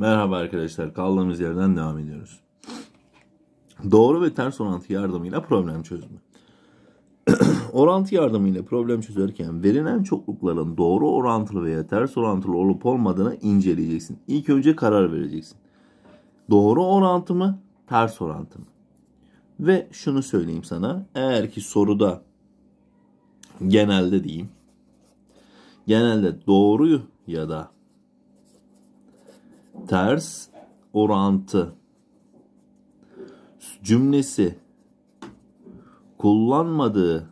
Merhaba arkadaşlar, kaldığımız yerden devam ediyoruz. Doğru ve ters orantı yardımıyla problem çözme. orantı yardımıyla problem çözerken verilen çoklukların doğru orantılı veya ters orantılı olup olmadığını inceleyeceksin. İlk önce karar vereceksin. Doğru orantı mı, ters orantı mı? Ve şunu söyleyeyim sana. Eğer ki soruda genelde diyeyim. Genelde doğruyu ya da ters orantı cümlesi kullanmadığı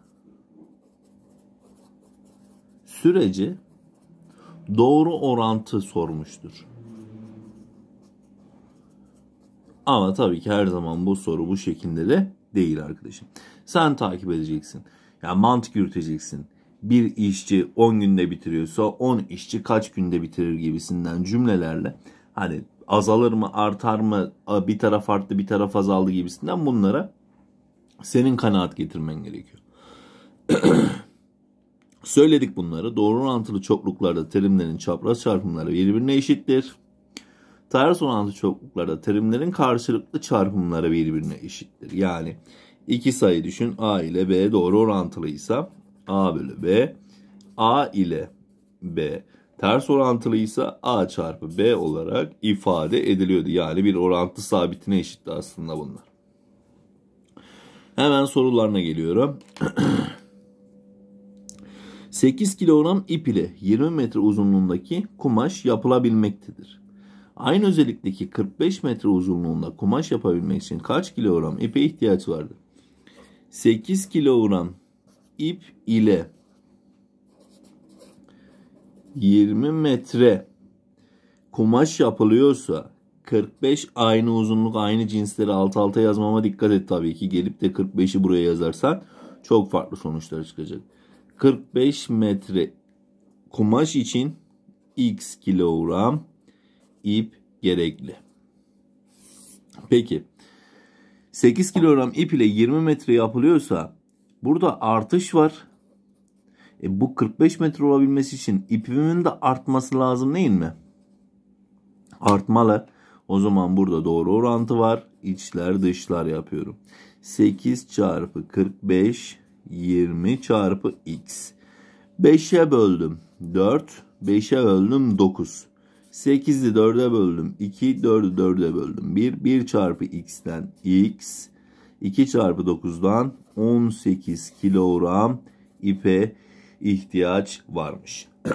süreci doğru orantı sormuştur. Ama tabii ki her zaman bu soru bu şekilde de değil arkadaşım. Sen takip edeceksin. Yani mantık yürüteceksin. Bir işçi 10 günde bitiriyorsa 10 işçi kaç günde bitirir gibisinden cümlelerle Hani azalır mı artar mı bir taraf arttı bir taraf azaldı gibisinden bunlara senin kanaat getirmen gerekiyor. Söyledik bunları. Doğru orantılı çokluklarda terimlerin çapraz çarpımları birbirine eşittir. Ters orantılı çokluklarda terimlerin karşılıklı çarpımları birbirine eşittir. Yani iki sayı düşün A ile B doğru orantılıysa A bölü B. A ile B ters orantılıysa A çarpı B olarak ifade ediliyordu. Yani bir orantı sabitine eşitti aslında bunlar. Hemen sorularına geliyorum. 8 kilogram ip ile 20 metre uzunluğundaki kumaş yapılabilmektedir. Aynı özellikteki 45 metre uzunluğunda kumaş yapabilmek için kaç kilogram ipe ihtiyaç vardır? 8 kilogram ip ile 20 metre kumaş yapılıyorsa 45 aynı uzunluk aynı cinsleri alt alta yazmama dikkat et tabii ki. Gelip de 45'i buraya yazarsan çok farklı sonuçlar çıkacak. 45 metre kumaş için x kilogram ip gerekli. Peki 8 kilogram ip ile 20 metre yapılıyorsa burada artış var. E, bu 45 metre olabilmesi için ipimin de artması lazım değil mi? Artmalı. O zaman burada doğru orantı var. İçler dışlar yapıyorum. 8 çarpı 45 20 çarpı x. 5'e böldüm 4. 5'e böldüm 9. 8'i 4'e böldüm 2. 4'ü 4'e böldüm 1. 1 çarpı x'ten x. 2 çarpı 9'dan 18 kilogram ipe ihtiyaç varmış.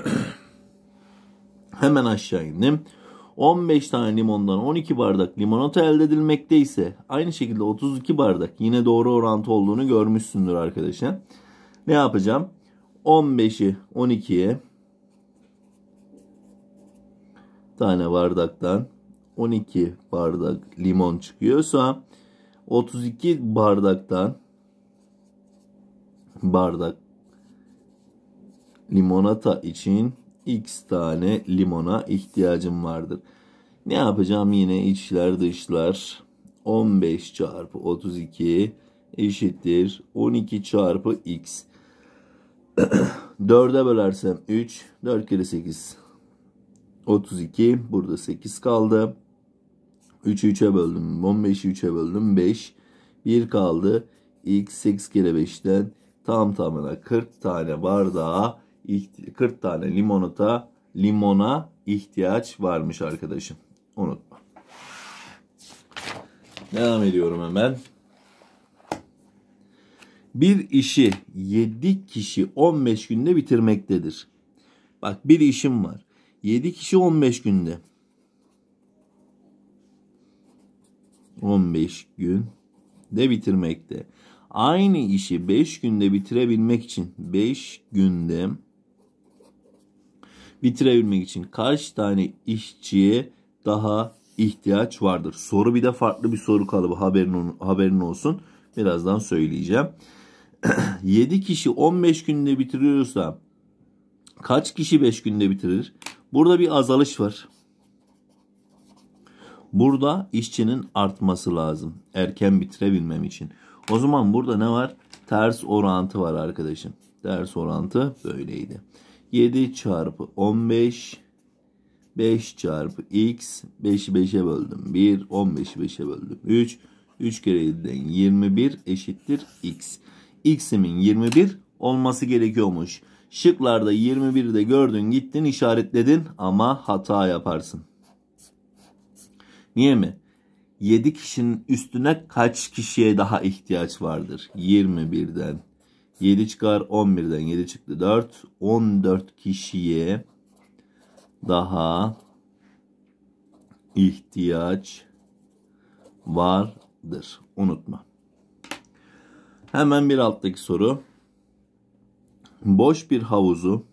Hemen aşağı indim. 15 tane limondan 12 bardak limonata elde edilmekte ise aynı şekilde 32 bardak yine doğru orantı olduğunu görmüşsündür arkadaşlar. Ne yapacağım? 15'i 12'ye tane bardaktan 12 bardak limon çıkıyorsa 32 bardaktan bardak limonata için x tane limona ihtiyacım vardır. Ne yapacağım yine içler dışlar 15 çarpı 32 eşittir 12 çarpı x. 4'e bölersem 3 4 kere 8 32 burada 8 kaldı. 3'ü 3'e böldüm 15'i 3'e böldüm 5 1 kaldı. x 8 kere 5'ten tam tamına 40 tane bardağa 40 tane limonata limona ihtiyaç varmış arkadaşım. Unutma. Devam ediyorum hemen. Bir işi 7 kişi 15 günde bitirmektedir. Bak bir işim var. 7 kişi 15 günde. 15 gün de bitirmekte. Aynı işi 5 günde bitirebilmek için 5 günde bitirebilmek için kaç tane işçiye daha ihtiyaç vardır? Soru bir de farklı bir soru kalıbı haberin, haberin olsun. Birazdan söyleyeceğim. 7 kişi 15 günde bitiriyorsa kaç kişi 5 günde bitirir? Burada bir azalış var. Burada işçinin artması lazım. Erken bitirebilmem için. O zaman burada ne var? Ters orantı var arkadaşım. Ters orantı böyleydi. 7 çarpı 15 5 çarpı x 5'i 5'e böldüm 1 15'i 5'e böldüm 3 3 kere 7'den 21 eşittir x x'imin 21 olması gerekiyormuş şıklarda 21'i de gördün gittin işaretledin ama hata yaparsın niye mi 7 kişinin üstüne kaç kişiye daha ihtiyaç vardır 21'den 7 çıkar 11'den 7 çıktı 4. 14 kişiye daha ihtiyaç vardır. Unutma. Hemen bir alttaki soru. Boş bir havuzu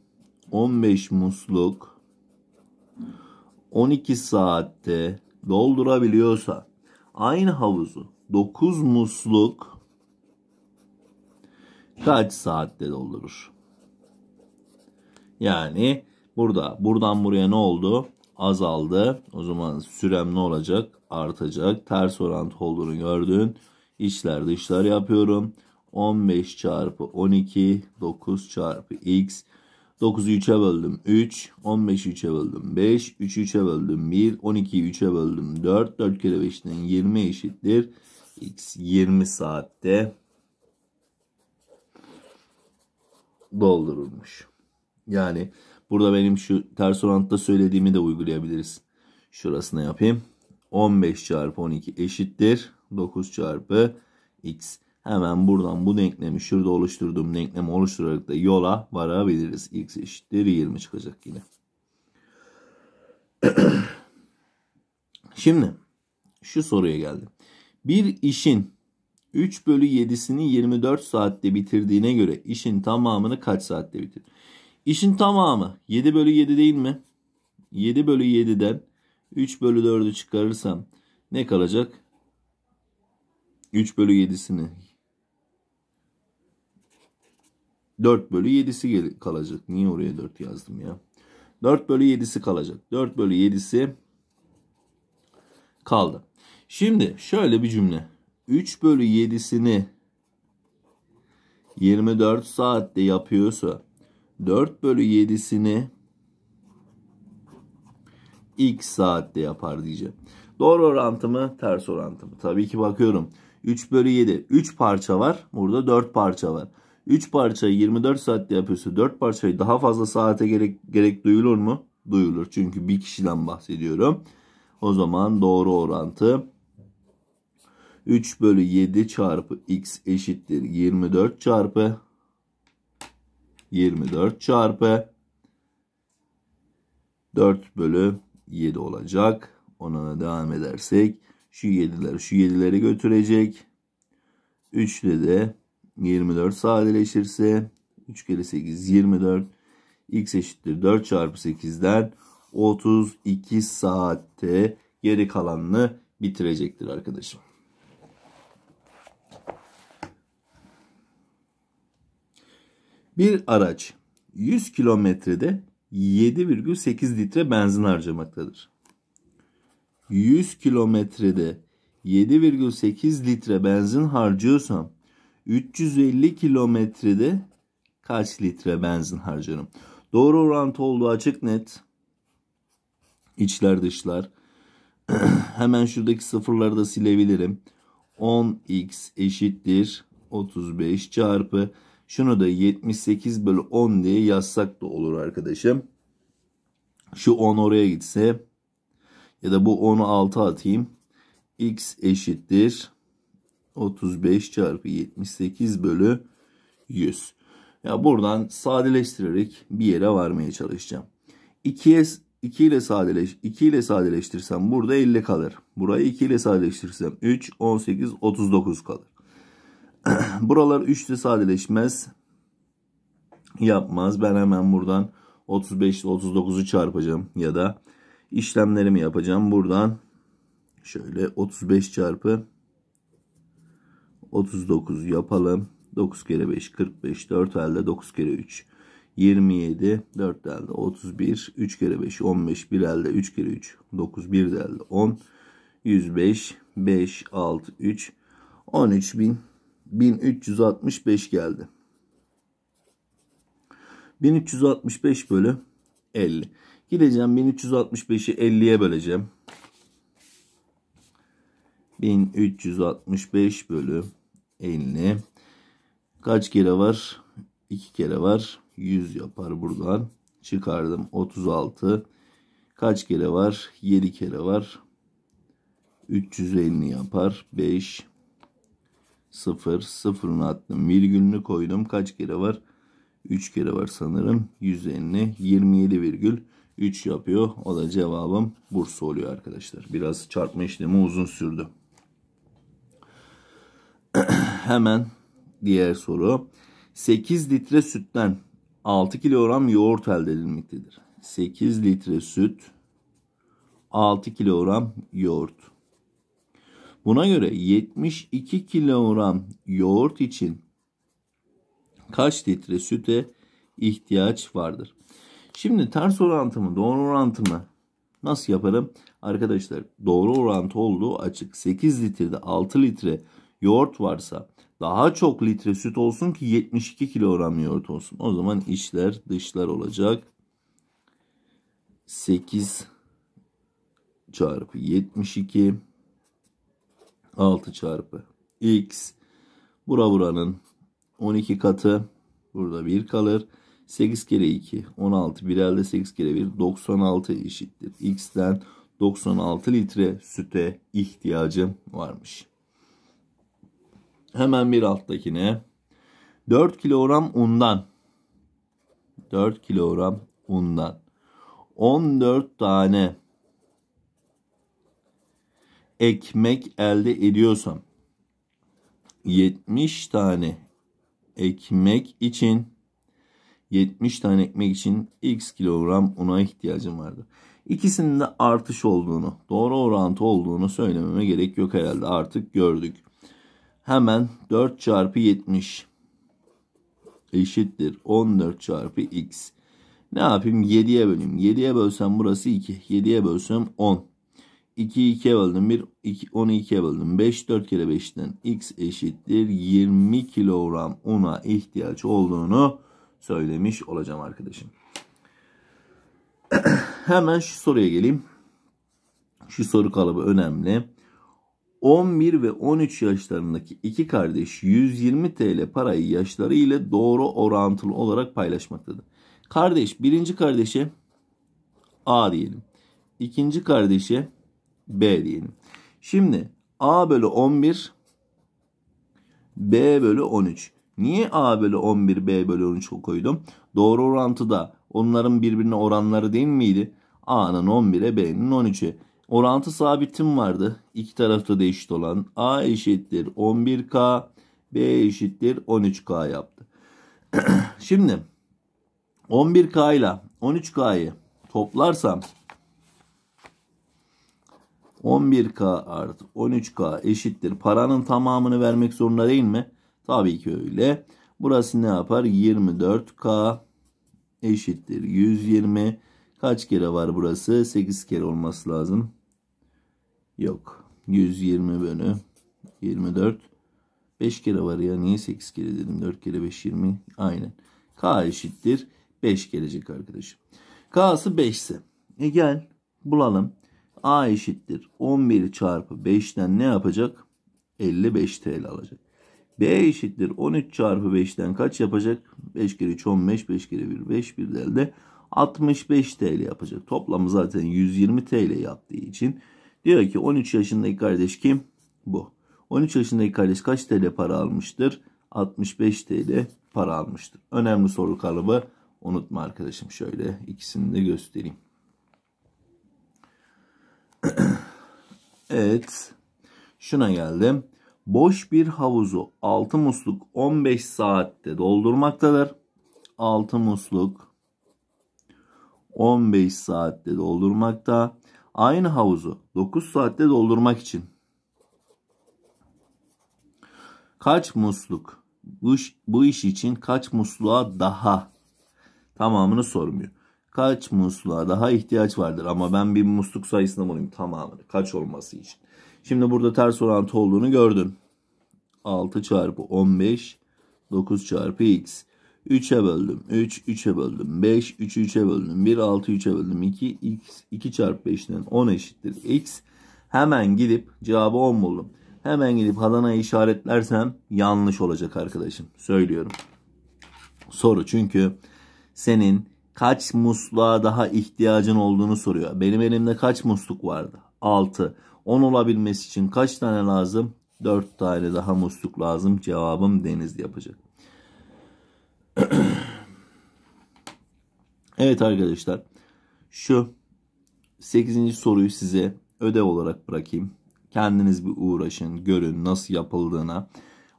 15 musluk 12 saatte doldurabiliyorsa aynı havuzu 9 musluk kaç saatte doldurur? Yani burada buradan buraya ne oldu? Azaldı. O zaman sürem ne olacak? Artacak. Ters orantı olduğunu gördün. İçler dışlar yapıyorum. 15 çarpı 12 9 çarpı x 9'u 3'e böldüm 3 15'i 3'e böldüm 5 3'ü 3'e böldüm 1 12'yi 3'e böldüm 4 4 kere 5'ten 20 eşittir x 20 saatte doldurulmuş. Yani burada benim şu ters orantıda söylediğimi de uygulayabiliriz. Şurasına yapayım. 15 çarpı 12 eşittir. 9 çarpı x. Hemen buradan bu denklemi şurada oluşturduğum denklemi oluşturarak da yola varabiliriz. x eşittir 20 çıkacak yine. Şimdi şu soruya geldim. Bir işin 3 bölü 7'sini 24 saatte bitirdiğine göre işin tamamını kaç saatte bitir? İşin tamamı 7 bölü 7 değil mi? 7 bölü 7'den 3 bölü 4'ü çıkarırsam ne kalacak? 3 bölü 7'sini 4 bölü 7'si kalacak. Niye oraya 4 yazdım ya? 4 bölü 7'si kalacak. 4 bölü 7'si kaldı. Şimdi şöyle bir cümle. 3 bölü 7'sini 24 saatte yapıyorsa 4 bölü 7'sini x saatte yapar diyeceğim. Doğru orantımı ters orantı mı? Tabii ki bakıyorum. 3 bölü 7. 3 parça var. Burada 4 parça var. 3 parçayı 24 saatte yapıyorsa 4 parçayı daha fazla saate gerek, gerek duyulur mu? Duyulur. Çünkü bir kişiden bahsediyorum. O zaman doğru orantı 3 bölü 7 çarpı x eşittir 24 çarpı 24 çarpı 4 bölü 7 olacak. Ona devam edersek şu 7'ler şu 7'leri götürecek. 3 ile de 24 sadeleşirse 3 kere 8 24 x eşittir 4 çarpı 8'den 32 saatte geri kalanını bitirecektir arkadaşım. Bir araç 100 kilometrede 7,8 litre benzin harcamaktadır. 100 kilometrede 7,8 litre benzin harcıyorsam 350 kilometrede kaç litre benzin harcarım? Doğru orantı olduğu açık net. İçler dışlar. Hemen şuradaki sıfırları da silebilirim. 10x eşittir 35 çarpı şunu da 78 bölü 10 diye yazsak da olur arkadaşım. Şu 10 oraya gitse ya da bu 10'u 6 atayım. X eşittir 35 çarpı 78 bölü 100. Ya buradan sadeleştirerek bir yere varmaya çalışacağım. 2'ye 2 ile sadeleş 2 ile sadeleştirsem burada 50 kalır. Burayı 2 ile sadeleştirsem 3 18 39 kalır. Buralar 3 sadeleşmez. Yapmaz. Ben hemen buradan 35 ile 39'u çarpacağım. Ya da işlemlerimi yapacağım. Buradan şöyle 35 çarpı 39 yapalım. 9 kere 5 45 4 elde 9 kere 3 27 4 elde 31 3 kere 5 15 1 elde 3 kere 3 9 1 elde 10 105 5 6 3 13 bin 1365 geldi. 1365 bölü 50. Gideceğim 1365'i 50'ye böleceğim. 1365 bölü 50. Kaç kere var? 2 kere var. 100 yapar buradan. Çıkardım 36. Kaç kere var? 7 kere var. 350 yapar. 5 0, sıfırını attım. Virgülünü koydum. Kaç kere var? 3 kere var sanırım. 150, 27 virgül 3 yapıyor. O da cevabım Bursa oluyor arkadaşlar. Biraz çarpma işlemi uzun sürdü. Hemen diğer soru. 8 litre sütten 6 kilogram yoğurt elde edilmektedir. 8 litre süt 6 kilogram yoğurt. Buna göre 72 kilogram yoğurt için kaç litre süte ihtiyaç vardır? Şimdi ters orantımı, doğru orantımı nasıl yaparım? Arkadaşlar doğru orantı olduğu açık. 8 litrede 6 litre yoğurt varsa daha çok litre süt olsun ki 72 kilogram yoğurt olsun. O zaman içler dışlar olacak. 8 çarpı 72 6 çarpı x. Bura buranın 12 katı. Burada 1 kalır. 8 kere 2 16 1 elde 8 kere 1 96 eşittir. X'ten 96 litre süte ihtiyacım varmış. Hemen bir alttakine 4 kilogram undan 4 kilogram undan 14 tane ekmek elde ediyorsam 70 tane ekmek için 70 tane ekmek için x kilogram una ihtiyacım vardı. İkisinin de artış olduğunu, doğru orantı olduğunu söylememe gerek yok herhalde artık gördük. Hemen 4 çarpı 70 eşittir 14 çarpı x. Ne yapayım 7'ye böleyim. 7'ye bölsem burası 2. 7'ye bölsem 10. 2'yi 2'ye böldüm 1, 2, 10'u 2'ye böldüm 5, 4 kere 5'ten x eşittir 20 kilogram una ihtiyaç olduğunu söylemiş olacağım arkadaşım. Hemen şu soruya geleyim. Şu soru kalıbı önemli. 11 ve 13 yaşlarındaki iki kardeş 120 TL parayı yaşları ile doğru orantılı olarak paylaşmaktadır. Kardeş birinci kardeşe A diyelim. İkinci kardeşe B diyelim. Şimdi A bölü 11 B bölü 13. Niye A bölü 11 B bölü 13 koydum? Doğru orantıda onların birbirine oranları değil miydi? A'nın 11'e B'nin 13'e. Orantı sabitim vardı. İki tarafta da eşit olan A eşittir 11K B eşittir 13K yaptı. Şimdi 11K ile 13K'yı toplarsam 11K artı 13K eşittir. Paranın tamamını vermek zorunda değil mi? Tabii ki öyle. Burası ne yapar? 24K eşittir. 120. Kaç kere var burası? 8 kere olması lazım. Yok. 120 bölü 24. 5 kere var ya. Niye 8 kere dedim? 4 kere 5 20. Aynen. K eşittir. 5 gelecek arkadaşım. K'sı 5 ise. E gel bulalım. A eşittir 11 çarpı 5'ten ne yapacak? 55 TL alacak. B eşittir 13 çarpı 5'ten kaç yapacak? 5 kere 3 15, 5 kere 1 5, 1 elde 65 TL yapacak. Toplamı zaten 120 TL yaptığı için diyor ki 13 yaşındaki kardeş kim? Bu. 13 yaşındaki kardeş kaç TL para almıştır? 65 TL para almıştır. Önemli soru kalıbı unutma arkadaşım. Şöyle ikisini de göstereyim. evet. Şuna geldim. Boş bir havuzu 6 musluk 15 saatte doldurmaktadır. 6 musluk 15 saatte doldurmakta. Aynı havuzu 9 saatte doldurmak için kaç musluk bu iş, bu iş için kaç musluğa daha tamamını sormuyor. Kaç musluğa daha ihtiyaç vardır ama ben bir musluk sayısına bulayım tamamını. Kaç olması için. Şimdi burada ters orantı olduğunu gördün. 6 çarpı 15 9 çarpı x. 3'e böldüm. 3, 3'e böldüm. 5, 3'ü 3'e böldüm. 1, 6, 3'e böldüm. 2, x, 2 çarpı 5'ten 10 eşittir x. Hemen gidip cevabı 10 buldum. Hemen gidip Adana'yı işaretlersem yanlış olacak arkadaşım. Söylüyorum. Soru çünkü senin kaç musluğa daha ihtiyacın olduğunu soruyor. Benim elimde kaç musluk vardı? 6. 10 olabilmesi için kaç tane lazım? 4 tane daha musluk lazım. Cevabım deniz yapacak. evet arkadaşlar. Şu 8. soruyu size ödev olarak bırakayım. Kendiniz bir uğraşın, görün nasıl yapıldığına.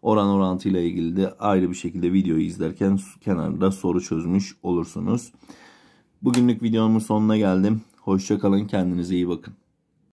Oran orantıyla ilgili de ayrı bir şekilde videoyu izlerken kenarda soru çözmüş olursunuz. Bugünlük videomun sonuna geldim. Hoşçakalın kendinize iyi bakın.